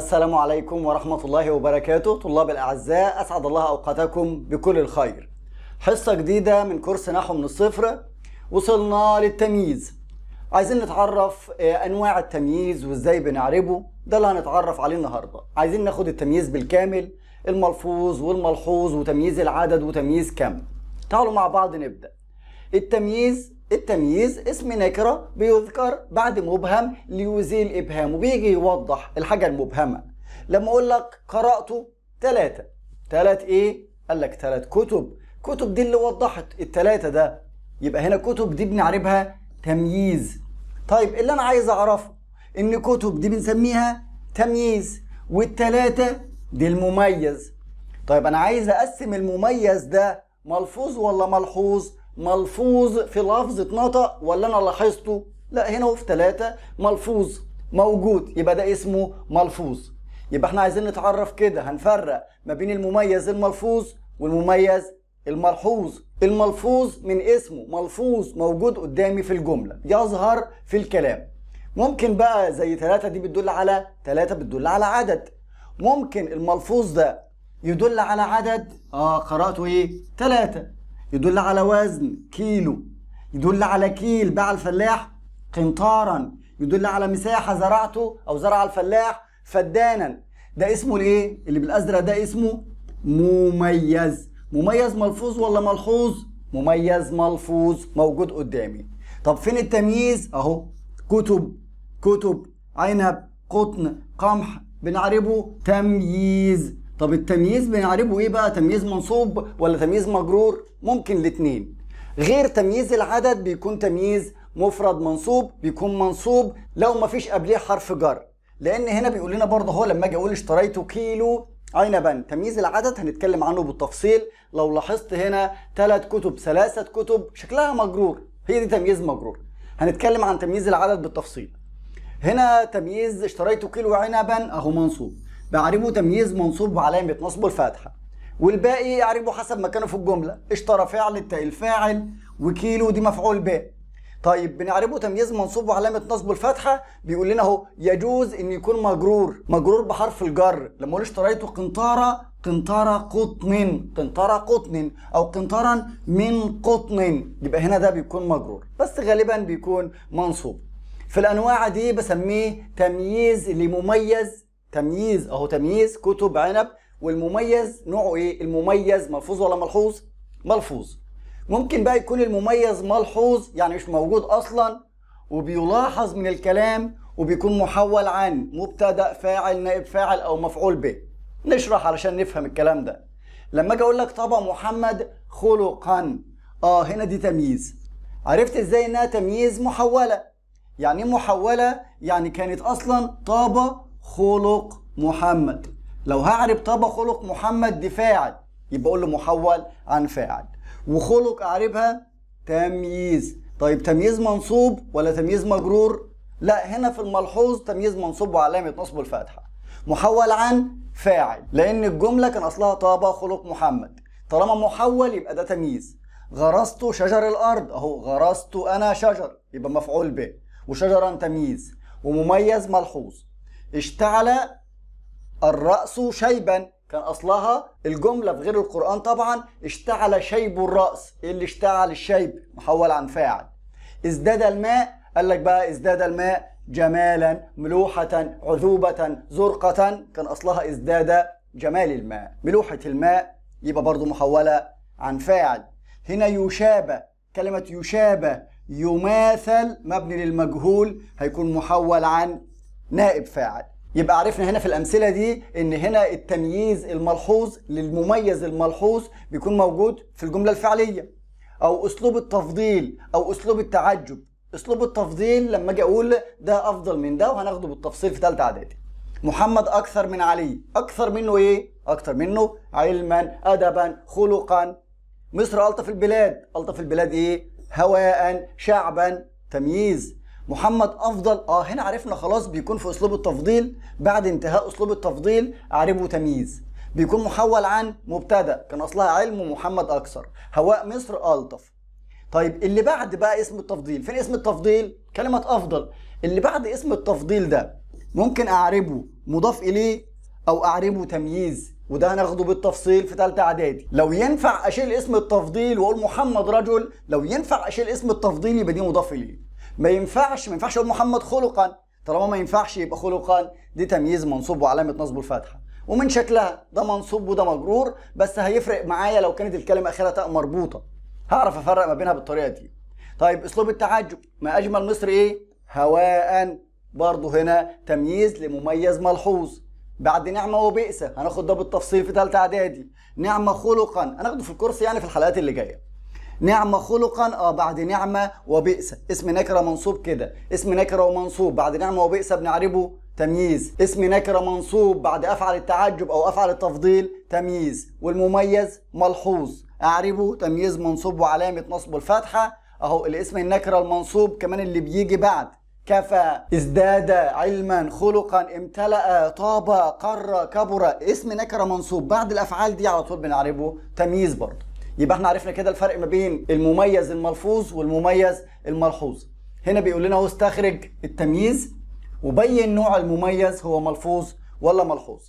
السلام عليكم ورحمة الله وبركاته طلاب الأعزاء أسعد الله أوقاتكم بكل الخير حصة جديدة من كورس نحو من الصفر وصلنا للتمييز عايزين نتعرف آه، أنواع التمييز وإزاي بنعربه ده اللي هنتعرف عليه النهاردة عايزين ناخد التمييز بالكامل الملفوظ والملحوظ وتمييز العدد وتمييز كم تعالوا مع بعض نبدأ التمييز التمييز اسم نكرة بيذكر بعد مبهم ليزيل إبهامه بيجي يوضح الحاجة المبهمة لما أقول لك قرأته ثلاثة ثلاث إيه؟ قال لك ثلاث كتب كتب دي اللي وضحت الثلاثة ده يبقى هنا كتب دي بنعربها تمييز طيب اللي أنا عايز أعرفه إن كتب دي بنسميها تمييز والثلاثة دي المميز طيب أنا عايز أقسم المميز ده ملفوظ ولا ملحوظ ملفوظ في لفظ اتنطق ولا انا لاحظته لا هنا هو في ثلاثة ملفوظ موجود يبقى ده اسمه ملفوظ يبقى احنا عايزين نتعرف كده هنفرق ما بين المميز الملفوظ والمميز الملحوظ الملفوظ من اسمه ملفوظ موجود قدامي في الجملة يظهر في الكلام ممكن بقى زي ثلاثة دي بتدل على ثلاثة بتدل على عدد ممكن الملفوظ ده يدل على عدد اه قرأته ايه ثلاثة يدل على وزن كيلو يدل على كيل باع الفلاح قنطارا يدل على مساحة زرعته أو زرع الفلاح فدانا ده اسمه الايه اللي بالازرق ده اسمه مميز مميز ملفوظ ولا ملحوظ مميز ملفوظ موجود قدامي طب فين التمييز اهو كتب كتب عنب قطن قمح بنعربه تمييز طب التمييز بنعربه ايه بقى تمييز منصوب ولا تمييز مجرور ممكن الاثنين غير تمييز العدد بيكون تمييز مفرد منصوب بيكون منصوب لو ما فيش قبليه حرف جر لان هنا بيقول لنا برضه هو لما اجي اقول اشتريته كيلو عنبا تمييز العدد هنتكلم عنه بالتفصيل لو لاحظت هنا ثلاث كتب ثلاثة كتب شكلها مجرور هي دي تمييز مجرور هنتكلم عن تمييز العدد بالتفصيل هنا تمييز اشتريت كيلو عنبا اهو منصوب بعربه تمييز منصوب وعلامة نصبه الفاتحة والباقي يعربه حسب مكانه في الجملة اشترى فعل التاء الفاعل وكيلو دي مفعول به طيب بنعربه تمييز منصوب وعلامة نصبه الفاتحة بيقول لنا اهو يجوز ان يكون مجرور مجرور بحرف الجر لما اقول اشتريت قنطارة قنطارة قطن قنطارة قطن او قنطارا من قطن يبقى هنا ده بيكون مجرور بس غالبا بيكون منصوب في الانواع دي بسميه تمييز لمميز تمييز اهو تمييز كتب عنب والمميز نوعه ايه المميز ملفوظ ولا ملحوظ ملفوظ ممكن بقى يكون المميز ملحوظ يعني مش موجود اصلا وبيلاحظ من الكلام وبيكون محول عن مبتدا فاعل نائب فاعل او مفعول به نشرح علشان نفهم الكلام ده لما اجي اقول لك طبق محمد خلقا اه هنا دي تمييز عرفت ازاي انها تمييز محوله يعني إيه محوله يعني كانت اصلا طابه خلق محمد لو هعرب طب خلق محمد دي فاعل يبقى اقول له محول عن فاعل وخلق اعربها تمييز طيب تمييز منصوب ولا تمييز مجرور لا هنا في الملحوظ تمييز منصوب وعلامه نصب الفتحه محول عن فاعل لان الجمله كان اصلها طاب خلق محمد طالما محول يبقى ده تمييز غرست شجر الارض اهو غرست انا شجر يبقى مفعول به وشجرا تمييز ومميز ملحوظ اشتعل الرأس شيبا كان أصلها الجملة في غير القرآن طبعا اشتعل شيب الرأس إيه اللي اشتعل الشيب محول عن فاعل ازداد الماء قال لك بقى ازداد الماء جمالا ملوحة عذوبة زرقة كان أصلها ازداد جمال الماء ملوحة الماء يبقى برضو محولة عن فاعل هنا يشابه كلمة يشابه يماثل مبني للمجهول هيكون محول عن نائب فاعل يبقى عرفنا هنا في الأمثلة دي إن هنا التمييز الملحوظ للمميز الملحوظ بيكون موجود في الجملة الفعلية أو أسلوب التفضيل أو أسلوب التعجب أسلوب التفضيل لما أجي أقول ده أفضل من ده وهناخده بالتفصيل في ثالثة إعدادي محمد أكثر من علي أكثر منه إيه؟ أكثر منه علما أدبا خلقا مصر ألطف البلاد ألطف البلاد إيه؟ هواء شعبا تمييز محمد افضل اه هنا عرفنا خلاص بيكون في اسلوب التفضيل بعد انتهاء اسلوب التفضيل اعربه تمييز بيكون محول عن مبتدا كان اصلها علم ومحمد اكثر هواء مصر الطف طيب اللي بعد بقى اسم التفضيل فين اسم التفضيل كلمه افضل اللي بعد اسم التفضيل ده ممكن اعربه مضاف اليه او اعربه تمييز وده هناخده بالتفصيل في ثالثه اعدادي لو ينفع اشيل اسم التفضيل واقول محمد رجل لو ينفع اشيل اسم التفضيل يبقى دي مضاف اليه ما ينفعش ما ينفعش اقول محمد خلقا طالما ما ينفعش يبقى خلقا دي تمييز منصوب وعلامه نصبه الفتحه ومن شكلها ده منصوب وده مجرور بس هيفرق معايا لو كانت الكلمه اخرها تاء مربوطه هعرف افرق ما بينها بالطريقه دي طيب اسلوب التعجب ما اجمل مصر ايه هواء برضه هنا تمييز لمميز ملحوظ بعد نعمه وبئسه هناخد ده بالتفصيل في ثالثه اعدادي نعمه خلقا هناخده في الكورس يعني في الحلقات اللي جايه نعمة خلقا اه بعد نعمة وبئس اسم نكرة منصوب كده اسم نكرة ومنصوب بعد نعمة وبئس بنعربه تمييز اسم نكرة منصوب بعد أفعل التعجب أو أفعل التفضيل تمييز والمميز ملحوظ أعربه تمييز منصوب وعلامة نصبه الفتحة أهو الاسم النكرة المنصوب كمان اللي بيجي بعد كفى ازداد علما خلقا امتلأ طاب قر كبر اسم نكرة منصوب بعد الأفعال دي على طول بنعربه تمييز برضه يبقى احنا عرفنا كده الفرق ما بين المميز الملفوظ والمميز الملحوظ هنا بيقول لنا هو استخرج التمييز وبين نوع المميز هو ملفوظ ولا ملحوظ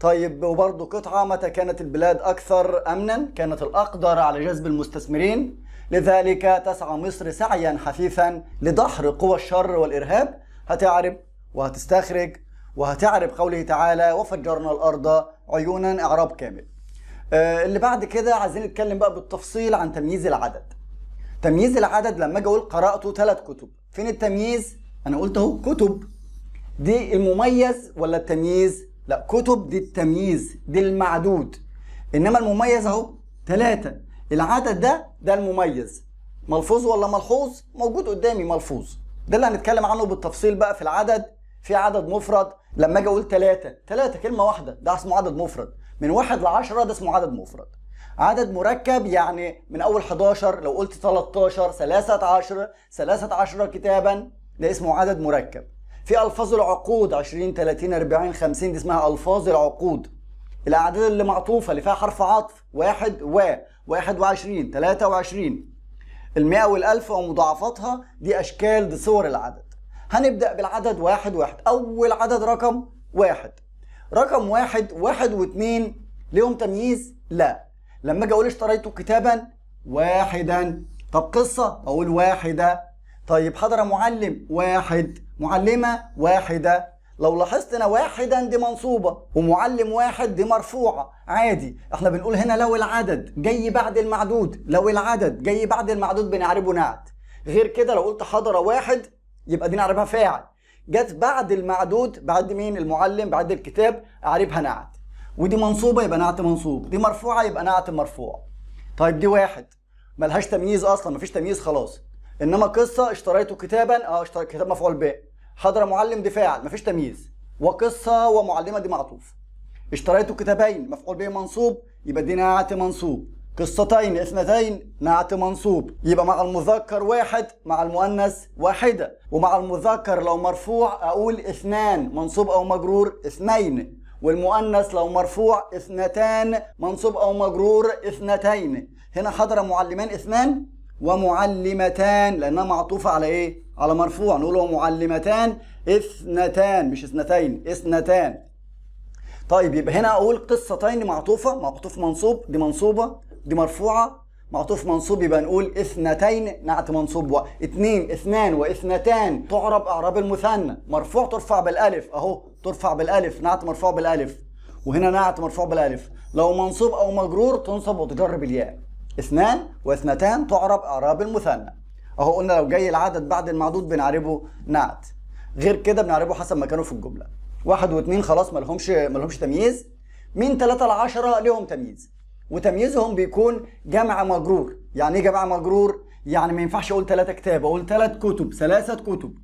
طيب وبرضه قطعة متى كانت البلاد أكثر أمنا كانت الأقدر على جذب المستثمرين لذلك تسعى مصر سعيا حثيثا لدحر قوى الشر والإرهاب هتعرب وهتستخرج وهتعرب قوله تعالى وفجرنا الأرض عيونا إعراب كامل آه، اللي بعد كده عايزين نتكلم بقى بالتفصيل عن تمييز العدد تمييز العدد لما اجي اقول قراته ثلاث كتب فين التمييز انا قلت اهو كتب دي المميز ولا التمييز لا كتب دي التمييز دي المعدود انما المميز اهو ثلاثة العدد ده ده المميز ملفوظ ولا ملحوظ موجود قدامي ملفوظ ده اللي هنتكلم عنه بالتفصيل بقى في العدد في عدد مفرد لما اجي اقول ثلاثة ثلاثة كلمة واحدة ده اسمه عدد مفرد من واحد لعشرة ده اسمه عدد مفرد عدد مركب يعني من أول 11 لو قلت 13 13 13 كتابا ده اسمه عدد مركب في ألفاظ العقود 20 30 40 50 دي اسمها ألفاظ العقود الأعداد اللي معطوفة اللي فيها حرف عطف واحد و 21 23 ال 100 وال 1000 ومضاعفاتها دي أشكال دي صور العدد هنبدأ بالعدد واحد واحد أول عدد رقم واحد رقم واحد واحد واثنين ليهم تمييز لا لما اجي اقول اشتريت كتابا واحدا طب قصه اقول واحده طيب حضره معلم واحد معلمه واحده لو لاحظت انا واحدا دي منصوبه ومعلم واحد دي مرفوعه عادي احنا بنقول هنا لو العدد جاي بعد المعدود لو العدد جاي بعد المعدود بنعربه نعت غير كده لو قلت حضره واحد يبقى دي نعربها فاعل جت بعد المعدود بعد مين المعلم بعد الكتاب اعربها نعت ودي منصوبه يبقى نعت منصوب دي مرفوعه يبقى نعت مرفوع طيب دي واحد ملهاش تمييز اصلا مفيش تمييز خلاص انما قصه اشتريت كتابا اه اشتريت كتاب مفعول به حضر معلم دي فاعل مفيش تمييز وقصه ومعلمه دي معطوف اشتريت كتابين مفعول به منصوب يبقى دي نعت منصوب قصتين اثنتين نعت منصوب يبقى مع المذكر واحد مع المؤنث واحدة ومع المذكر لو مرفوع أقول اثنان منصوب أو مجرور اثنين والمؤنث لو مرفوع اثنتان منصوب أو مجرور اثنتين هنا حضر معلمان اثنان ومعلمتان لأنها معطوفة على إيه؟ على مرفوع نقول ومعلمتان اثنتان مش اثنتين اثنتان طيب يبقى هنا أقول قصتين معطوفة معطوف منصوب دي منصوبة دي مرفوعه معطوف منصوب يبقى نقول اثنتين نعت منصوب اثنين اثنان واثنتان تعرب اعراب المثنى مرفوع ترفع بالالف اهو ترفع بالالف نعت مرفوع بالالف وهنا نعت مرفوع بالالف لو منصوب او مجرور تنصب وتجر بالياء اثنان واثنتان تعرب اعراب المثنى اهو قلنا لو جاي العدد بعد المعدود بنعربه نعت غير كده بنعربه حسب مكانه في الجمله واحد واثنين خلاص ما لهمش ما لهمش تمييز من ثلاثة لعشرة لهم تمييز وتمييزهم بيكون جمع مجرور يعني ايه جمع مجرور يعني ما ينفعش اقول ثلاثة كتاب اقول ثلاث كتب ثلاثة كتب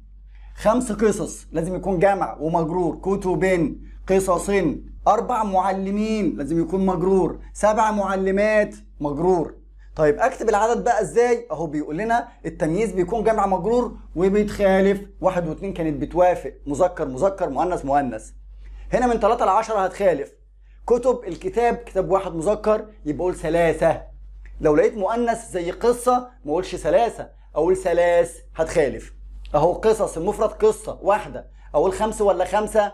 خمس قصص لازم يكون جمع ومجرور كتبين قصصين أربع معلمين لازم يكون مجرور سبع معلمات مجرور طيب اكتب العدد بقى ازاي اهو بيقول لنا التمييز بيكون جمع مجرور وبيتخالف واحد واثنين كانت بتوافق مذكر مذكر مؤنث مؤنث هنا من ثلاثة لعشرة هتخالف كتب الكتاب كتاب واحد مذكر يبقى قول ثلاثة لو لقيت مؤنث زي قصة ما قولش ثلاثة أقول ثلاث هتخالف أهو قصص المفرد قصة واحدة أقول خمس ولا خمسة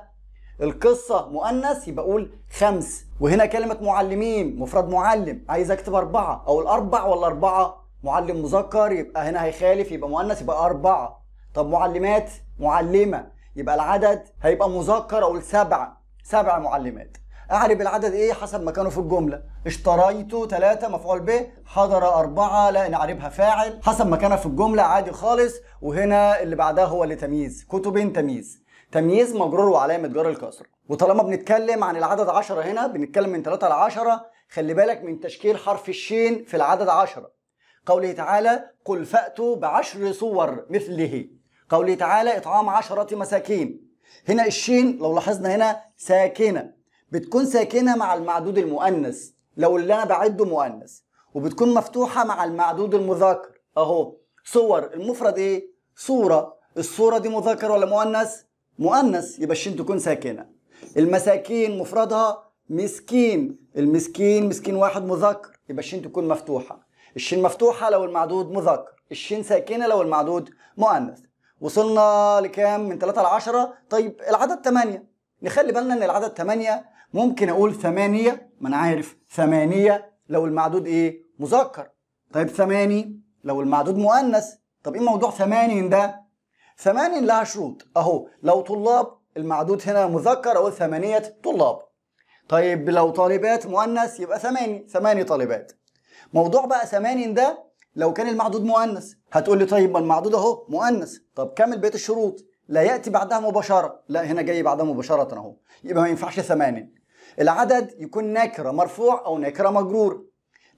القصة مؤنث يبقى أقول خمس وهنا كلمة معلمين مفرد معلم عايز أكتب أربعة أقول أربع ولا أربعة معلم مذكر يبقى هنا هيخالف يبقى مؤنث يبقى أربعة طب معلمات معلمة يبقى العدد هيبقى مذكر أقول سبعة سبع معلمات اعرب العدد ايه حسب مكانه في الجمله اشتريت ثلاثة مفعول به حضر أربعة لا نعربها فاعل حسب مكانها في الجمله عادي خالص وهنا اللي بعدها هو اللي تمييز كتب تمييز تمييز مجرور وعلامه جر الكسر وطالما بنتكلم عن العدد 10 هنا بنتكلم من 3 ل 10 خلي بالك من تشكيل حرف الشين في العدد 10 قوله تعالى قل فأتوا بعشر صور مثله قوله تعالى إطعام عشرة مساكين هنا الشين لو لاحظنا هنا ساكنة بتكون ساكنه مع المعدود المؤنث لو اللي انا بعده مؤنث وبتكون مفتوحه مع المعدود المذكر اهو صور المفرد ايه صوره الصوره دي مذكر ولا مؤنث مؤنث يبقى الشين تكون ساكنه المساكين مفردها مسكين المسكين مسكين واحد مذكر يبقى الشين تكون مفتوحه الشين مفتوحه لو المعدود مذكر الشين ساكنه لو المعدود مؤنث وصلنا لكام من 3 ل 10 طيب العدد 8 نخلي بالنا ان العدد 8 ممكن اقول ثمانية ما انا عارف ثمانية لو المعدود ايه مذكر طيب ثماني لو المعدود مؤنث طب ايه موضوع ثمانين ده ثمانين لها شروط اهو لو طلاب المعدود هنا مذكر اقول ثمانية طلاب طيب لو طالبات مؤنث يبقى ثماني ثماني طالبات موضوع بقى ثمانين ده لو كان المعدود مؤنث هتقول لي طيب ما المعدود اهو مؤنث طب كمل بيت الشروط لا ياتي بعدها مباشره لا هنا جاي بعدها مباشره اهو يبقى ما ينفعش ثمانين العدد يكون نكرة مرفوع أو نكرة مجرور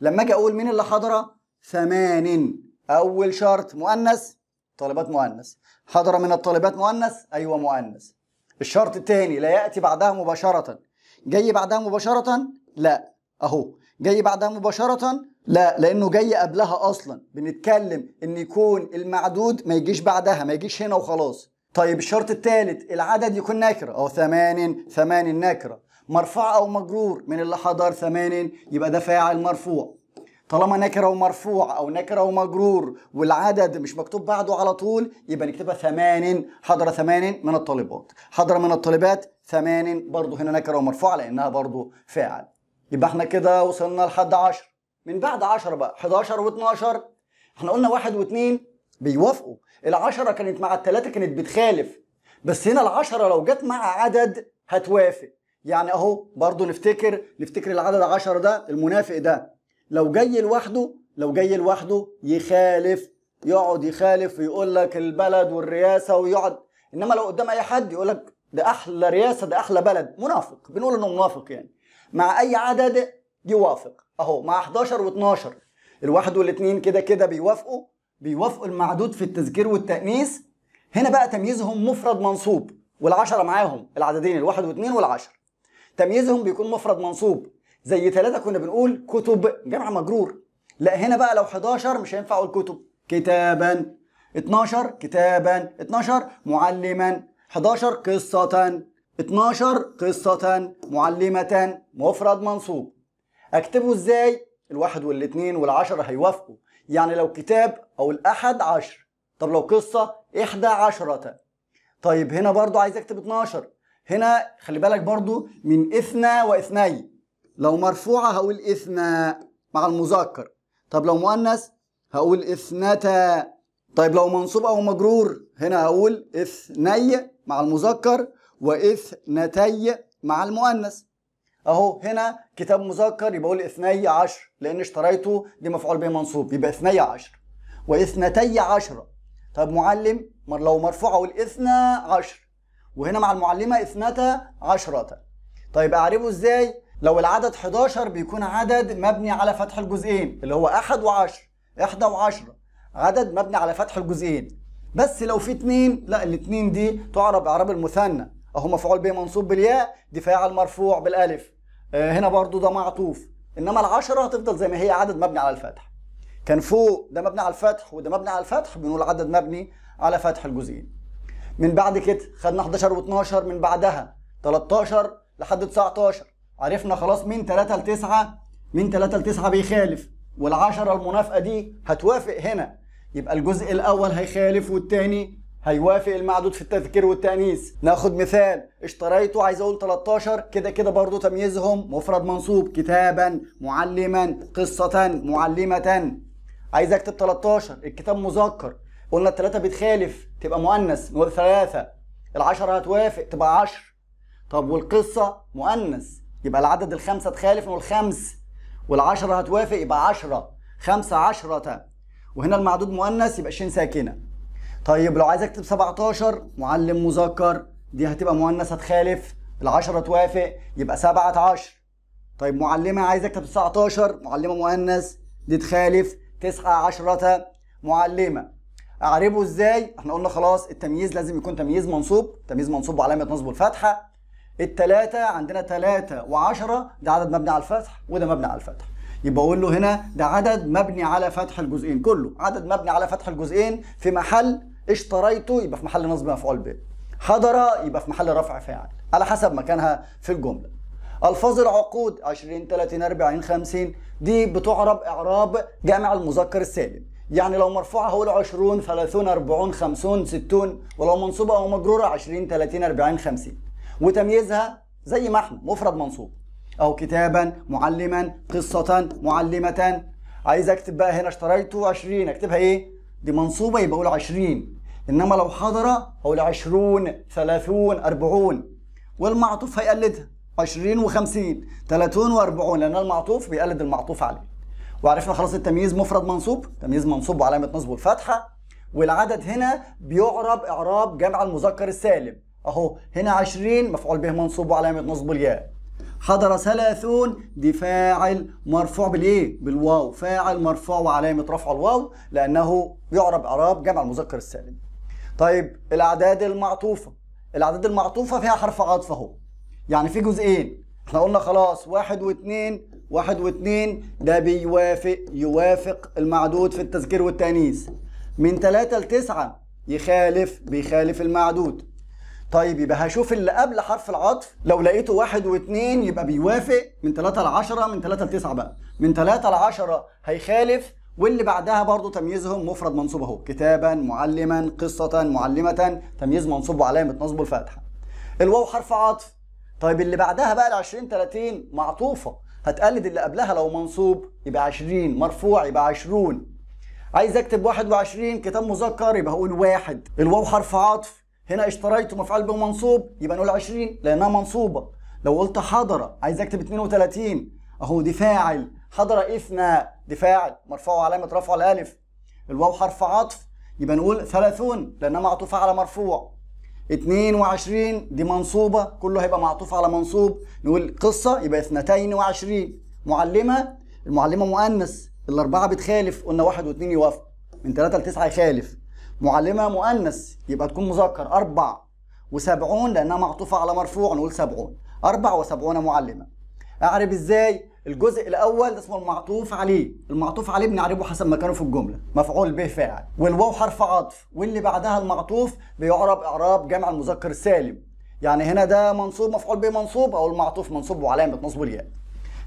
لما أجي أقول مين اللي حضر ثمان أول شرط مؤنث طالبات مؤنث حضر من الطالبات مؤنث أيوة مؤنث الشرط الثاني لا يأتي بعدها مباشرة جاي بعدها مباشرة لا أهو جاي بعدها مباشرة لا لانه جاي قبلها اصلا بنتكلم ان يكون المعدود ما يجيش بعدها ما يجيش هنا وخلاص طيب الشرط الثالث العدد يكون نكره او ثمان ثمان نكره مرفوع أو مجرور من اللي حضر ثمان يبقى ده فاعل مرفوع طالما نكرة ومرفوع أو نكرة ومجرور والعدد مش مكتوب بعده على طول يبقى نكتبها ثمان حضر ثمان من الطالبات حضر من الطالبات ثمان برضه هنا نكرة ومرفوعة لأنها برضه فاعل يبقى احنا كده وصلنا لحد 10 من بعد 10 بقى 11 و12 احنا قلنا واحد واثنين بيوافقوا العشرة كانت مع الثلاثة كانت بتخالف بس هنا العشرة لو جت مع عدد هتوافق يعني اهو برضو نفتكر نفتكر العدد عشر ده المنافق ده لو جاي لوحده لو جاي لوحده يخالف يقعد يخالف ويقول لك البلد والرئاسه ويقعد انما لو قدام اي حد يقول لك ده احلى رئاسه ده احلى بلد منافق بنقول انه منافق يعني مع اي عدد يوافق اهو مع 11 و12 الواحد والاثنين كده كده بيوافقوا بيوافقوا المعدود في التذكير والتأنيث هنا بقى تمييزهم مفرد منصوب والعشرة معاهم العددين الواحد واثنين والعشرة تمييزهم بيكون مفرد منصوب زي ثلاثة كنا بنقول كتب جمع مجرور لا هنا بقى لو 11 مش هينفع اقول كتب كتابا 12 كتابا 12 معلما 11 قصة 12 قصة معلمة مفرد منصوب اكتبه ازاي الواحد والاثنين والعشرة هيوافقوا يعني لو كتاب او الاحد عشر طب لو قصة احدى عشرة طيب هنا برضو عايز اكتب 12 هنا خلي بالك برضو من اثنى واثني لو مرفوعة هقول اثنى مع المذكر طب لو مؤنث هقول اثنتا طيب لو منصوب او مجرور هنا هقول اثني مع المذكر واثنتي مع المؤنث اهو هنا كتاب مذكر يبقى اقول اثني عشر لان اشتريته دي مفعول به منصوب يبقى اثني عشر واثنتي عشرة طب معلم لو مرفوع اقول اثنى عشر وهنا مع المعلمة اثنتا عشرة طيب أعرفه إزاي؟ لو العدد 11 بيكون عدد مبني على فتح الجزئين اللي هو أحد وعشر إحدى وعشرة عدد مبني على فتح الجزئين بس لو في اتنين لا الاتنين دي تعرب إعراب المثنى أهو مفعول به منصوب بالياء دي فاعل مرفوع بالألف آه هنا برضو ده معطوف إنما العشرة هتفضل زي ما هي عدد مبني على الفتح كان فوق ده مبني على الفتح وده مبني على الفتح بنقول عدد مبني على فتح الجزئين من بعد كده خدنا 11 و12 من بعدها 13 لحد 19 عرفنا خلاص من 3 ل 9 من 3 ل 9 بيخالف وال10 المنافقة دي هتوافق هنا يبقى الجزء الأول هيخالف والثاني هيوافق المعدود في التذكير والتأنيث ناخد مثال اشتريته عايز اقول 13 كده كده برضه تمييزهم مفرد منصوب كتابا معلما قصة معلمة عايز اكتب 13 الكتاب مذكر قلنا الثلاثة بتخالف تبقى مؤنث نقول ثلاثة العشرة هتوافق تبقى عشر طب والقصة مؤنث يبقى العدد الخمسة تخالف نقول خمس والعشرة هتوافق يبقى عشرة خمسة عشرة وهنا المعدود مؤنث يبقى شين ساكنة طيب لو عايز اكتب 17 معلم مذكر دي هتبقى مؤنث هتخالف العشرة توافق يبقى سبعة عشر طيب معلمة عايز اكتب 19 معلمة مؤنث دي تخالف تسعة عشرة معلمة اعربه ازاي احنا قلنا خلاص التمييز لازم يكون تمييز منصوب تمييز منصوب وعلامه نصبه الفتحه التلاتة عندنا تلاتة وعشرة ده عدد مبني على الفتح وده مبني على الفتح يبقى اقول له هنا ده عدد مبني على فتح الجزئين كله عدد مبني على فتح الجزئين في محل اشتريته يبقى في محل نصب مفعول به حضر يبقى في محل رفع فاعل على حسب مكانها في الجمله الفاظ العقود 20 30 40 50 دي بتعرب اعراب جامع المذكر السالم يعني لو مرفوعة هقول 20 30 40 50 60 ولو منصوبة أو مجرورة 20 30 40 50 وتمييزها زي ما احنا مفرد منصوب أو كتابا معلما قصة معلمة عايز أكتب بقى هنا اشتريته 20 أكتبها إيه؟ دي منصوبة يبقى أقول 20 إنما لو حضرة هقول 20 30 40 والمعطوف هيقلدها 20 و50 30 و40 لأن المعطوف بيقلد المعطوف عليه وعرفنا خلاص التمييز مفرد منصوب تمييز منصوب وعلامه نصبه الفتحه والعدد هنا بيعرب اعراب جمع المذكر السالم اهو هنا 20 مفعول به منصوب وعلامه نصبه الياء حضر ثلاثون دي فاعل مرفوع بالايه بالواو فاعل مرفوع وعلامه رفع الواو لانه يعرب اعراب جمع المذكر السالم طيب الاعداد المعطوفه الاعداد المعطوفه فيها حرف عطف اهو يعني في جزئين احنا قلنا خلاص واحد واثنين واحد واثنين ده بيوافق يوافق المعدود في التذكير والتأنيث من ثلاثة لتسعة يخالف بيخالف المعدود طيب يبقى هشوف اللي قبل حرف العطف لو لقيته واحد واثنين يبقى بيوافق من ثلاثة لعشرة من ثلاثة لتسعة بقى من ثلاثة لعشرة هيخالف واللي بعدها برضه تمييزهم مفرد منصوب اهو كتابا معلما قصة معلمة تمييز منصوب وعلامة نصب الفاتحة الواو حرف عطف طيب اللي بعدها بقى ال 20 30 معطوفة هتقلد اللي قبلها لو منصوب يبقى 20 مرفوع يبقى 20 عايز اكتب 21 كتاب مذكر يبقى هقول واحد الواو حرف عطف هنا اشتريته مفعول به منصوب يبقى نقول 20 لانها منصوبه لو قلت حضره عايز اكتب 32 اهو دي فاعل حضره افنى دي فاعل مرفوع علامه رفع الالف الواو حرف عطف يبقى نقول 30 لانها معطوفه على مرفوع 22 دي منصوبة كله هيبقى معطوف على منصوب نقول قصة يبقى 22 معلمة المعلمة مؤنث الأربعة بتخالف قلنا واحد واثنين يوافقوا من ثلاثة لتسعة يخالف معلمة مؤنث يبقى تكون مذكر أربع وسبعون لأنها معطوفة على مرفوع نقول سبعون أربع وسبعون معلمة أعرب إزاي الجزء الاول اسمه المعطوف عليه المعطوف عليه بنعربه حسب مكانه في الجمله مفعول به فاعل والواو حرف عطف واللي بعدها المعطوف بيعرب اعراب جمع المذكر السالم يعني هنا ده منصوب مفعول به منصوب او المعطوف منصوب وعلامه نصبه الياء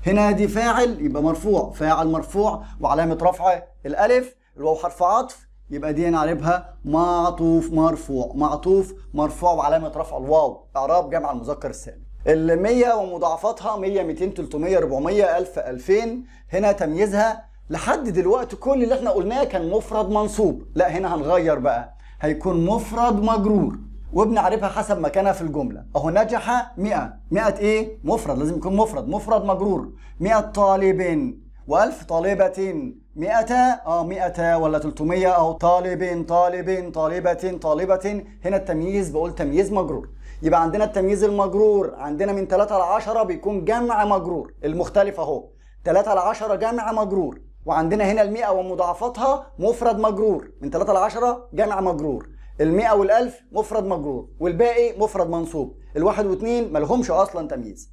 هنا دي فاعل يبقى مرفوع فاعل مرفوع وعلامه رفعه الالف الواو حرف عطف يبقى دي نعربها معطوف مرفوع معطوف مرفوع وعلامه رفع الواو اعراب جمع المذكر السالم ال 100 ومضاعفاتها 100 200 300 400 1000 2000 هنا تمييزها لحد دلوقتي كل اللي احنا قلناه كان مفرد منصوب لا هنا هنغير بقى هيكون مفرد مجرور وبنعرفها حسب مكانها في الجمله اهو نجح 100 100 ايه مفرد لازم يكون مفرد مفرد مجرور 100 طالب و1000 طالبة 200 اه 100 ولا 300 او طالب طالب طالبة طالبة هنا التمييز بقول تمييز مجرور يبقى عندنا التمييز المجرور عندنا من 3 ل 10 بيكون جمع مجرور المختلف اهو 3 ل 10 جمع مجرور وعندنا هنا ال100 ومضاعفاتها مفرد مجرور من 3 ل 10 جمع مجرور ال100 وال1000 مفرد مجرور والباقي مفرد منصوب الواحد واثنين مالهمش أصلا تمييز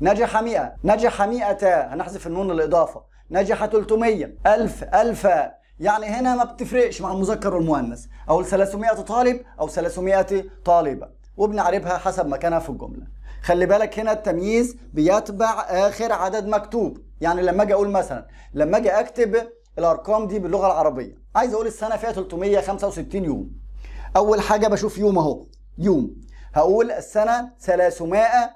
نجح 100 نجح 100 هنحذف النون الإضافة نجح 300 1000 1000 يعني هنا ما بتفرقش مع المذكر والمؤنث أو 300 طالب أو 300 طالبة وبنعربها حسب مكانها في الجمله خلي بالك هنا التمييز بيتبع اخر عدد مكتوب يعني لما اجي اقول مثلا لما اجي اكتب الارقام دي باللغه العربيه عايز اقول السنه فيها 365 يوم اول حاجه بشوف يوم اهو يوم هقول السنه 305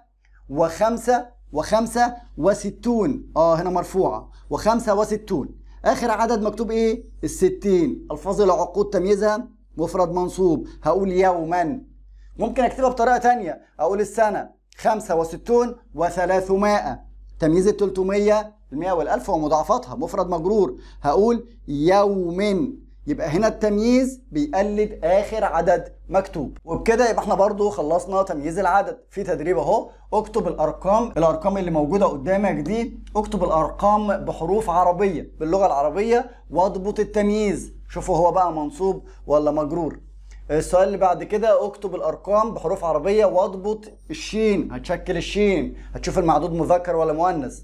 وخمسة وستون اه هنا مرفوعة وخمسة وستون آخر عدد مكتوب إيه؟ الستين ألفاظ العقود تمييزها مفرد منصوب هقول يوما ممكن اكتبها بطريقه ثانيه اقول السنه 65 و300 تمييز ال 300 100 وال 1000 ومضاعفاتها مفرد مجرور هقول يوم يبقى هنا التمييز بيقلد آخر عدد مكتوب وبكده يبقى احنا برضو خلصنا تمييز العدد في تدريب اهو اكتب الأرقام الأرقام اللي موجودة قدامك دي اكتب الأرقام بحروف عربية باللغة العربية واضبط التمييز شوفوا هو بقى منصوب ولا مجرور السؤال اللي بعد كده اكتب الارقام بحروف عربيه واضبط الشين هتشكل الشين هتشوف المعدود مذكر ولا مؤنث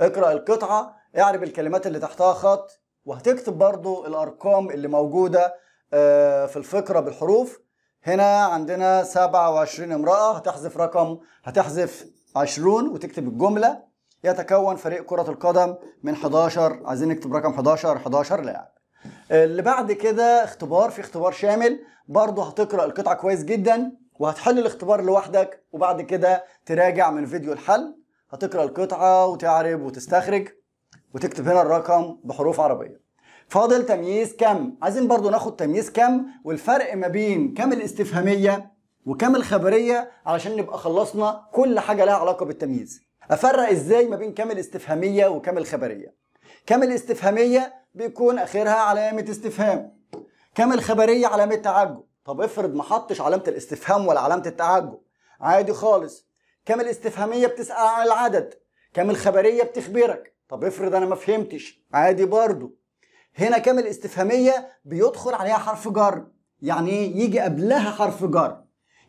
اقرا القطعه اعرب الكلمات اللي تحتها خط وهتكتب برضو الارقام اللي موجوده آه، في الفقره بالحروف هنا عندنا 27 امراه هتحذف رقم هتحذف 20 وتكتب الجمله يتكون فريق كره القدم من 11 عايزين نكتب رقم 11 11 لاعب اللي بعد كده اختبار في اختبار شامل برضه هتقرا القطعه كويس جدا وهتحل الاختبار لوحدك وبعد كده تراجع من فيديو الحل هتقرا القطعه وتعرب وتستخرج وتكتب هنا الرقم بحروف عربيه فاضل تمييز كم عايزين برضه ناخد تمييز كم والفرق ما بين كم الاستفهاميه وكم الخبريه علشان نبقى خلصنا كل حاجه لها علاقه بالتمييز افرق ازاي ما بين كم الاستفهاميه وكم الخبريه كم الاستفهاميه بيكون اخرها علامه استفهام كام الخبريه علامه تعجب طب افرض ما حطش علامه الاستفهام ولا علامه التعجب عادي خالص كام الاستفهاميه بتسال عن العدد كام الخبريه بتخبرك طب افرض انا ما فهمتش عادي برضو هنا كام الاستفهاميه بيدخل عليها حرف جر يعني ايه يجي قبلها حرف جر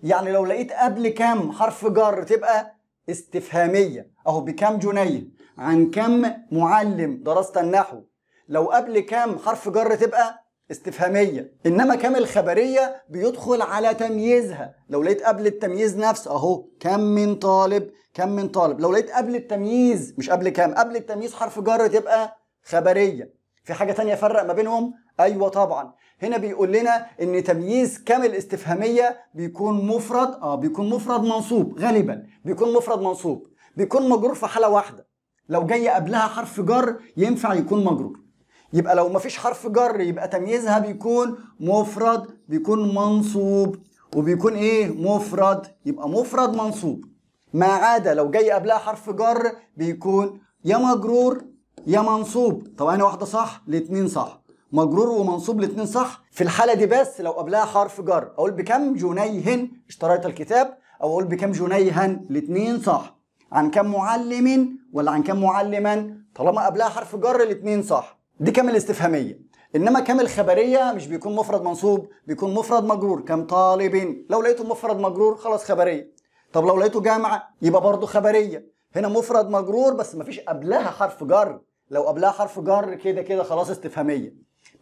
يعني لو لقيت قبل كام حرف جر تبقى استفهاميه اهو بكام جنيه عن كم معلم درست النحو لو قبل كام حرف جر تبقى استفهامية إنما كام الخبرية بيدخل على تمييزها لو لقيت قبل التمييز نفسه أهو كم من طالب كم من طالب لو لقيت قبل التمييز مش قبل كام قبل التمييز حرف جر تبقى خبرية في حاجة تانية فرق ما بينهم أيوة طبعا هنا بيقول لنا ان تمييز كام الاستفهاميه بيكون مفرد اه بيكون مفرد منصوب غالبا بيكون مفرد منصوب بيكون مجرور في حاله واحده لو جاي قبلها حرف جر ينفع يكون مجرور يبقى لو مفيش حرف جر يبقى تمييزها بيكون مفرد بيكون منصوب وبيكون ايه مفرد يبقى مفرد منصوب ما عدا لو جاي قبلها حرف جر بيكون يا مجرور يا منصوب طبعا هنا واحده صح الاثنين صح مجرور ومنصوب الاثنين صح في الحاله دي بس لو قبلها حرف جر اقول بكم جنيه اشتريت الكتاب او اقول بكم جنيها الاثنين صح عن كم معلم ولا عن كم معلما طالما قبلها حرف جر الاثنين صح دي كامل استفهاميه انما كامل خبريه مش بيكون مفرد منصوب بيكون مفرد مجرور كم طالبين لو لقيته مفرد مجرور خلاص خبريه طب لو لقيته جامعه يبقى برضه خبريه هنا مفرد مجرور بس مفيش قبلها حرف جر لو قبلها حرف جر كده كده خلاص استفهاميه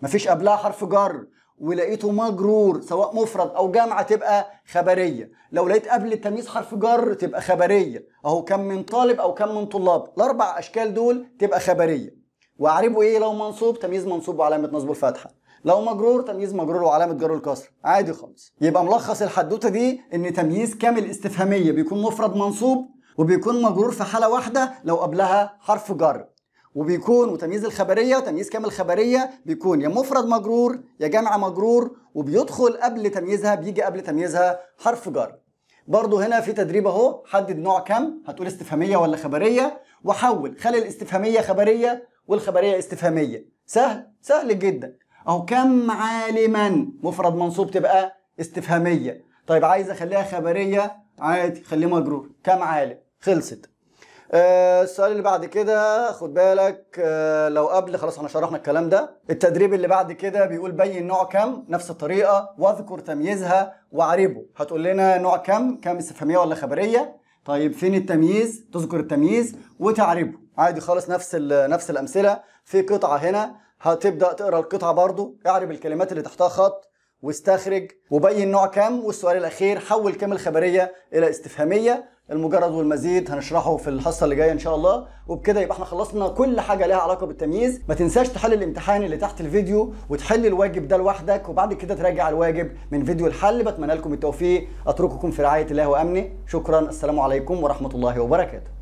مفيش قبلها حرف جر ولقيته مجرور سواء مفرد او جامعه تبقى خبريه لو لقيت قبل التمييز حرف جر تبقى خبريه اهو كم من طالب او كم من طلاب الاربع اشكال دول تبقى خبريه واعربه ايه لو منصوب تمييز منصوب وعلامه نصبه الفتحه لو مجرور تمييز مجرور وعلامه جره الكسر عادي خالص يبقى ملخص الحدوته دي ان تمييز كامل استفهاميه بيكون مفرد منصوب وبيكون مجرور في حاله واحده لو قبلها حرف جر وبيكون وتمييز الخبريه وتمييز كامل خبريه بيكون يا مفرد مجرور يا جمع مجرور وبيدخل قبل تمييزها بيجي قبل تمييزها حرف جر برضه هنا في تدريب اهو حدد نوع كم هتقول استفهاميه ولا خبريه وحول خلي الاستفهاميه خبريه والخبريه استفهاميه سهل سهل جدا اهو كم عالما مفرد منصوب تبقى استفهاميه طيب عايز اخليها خبريه عادي خليه مجرور كم عالم خلصت آه السؤال اللي بعد كده خد بالك آه لو قبل خلاص احنا شرحنا الكلام ده التدريب اللي بعد كده بيقول بين نوع كم نفس الطريقه واذكر تمييزها واعربه هتقول لنا نوع كم كم استفهاميه ولا خبريه طيب فين التمييز تذكر التمييز وتعربه عادي خالص نفس نفس الامثله في قطعه هنا هتبدا تقرا القطعه برضو اعرب الكلمات اللي تحتها خط واستخرج وبين نوع كام والسؤال الاخير حول كم الخبريه الى استفهاميه المجرد والمزيد هنشرحه في الحصه اللي جايه ان شاء الله وبكده يبقى احنا خلصنا كل حاجه ليها علاقه بالتمييز ما تنساش تحل الامتحان اللي تحت الفيديو وتحل الواجب ده لوحدك وبعد كده تراجع الواجب من فيديو الحل بتمنى لكم التوفيق اترككم في رعايه الله وامنه شكرا السلام عليكم ورحمه الله وبركاته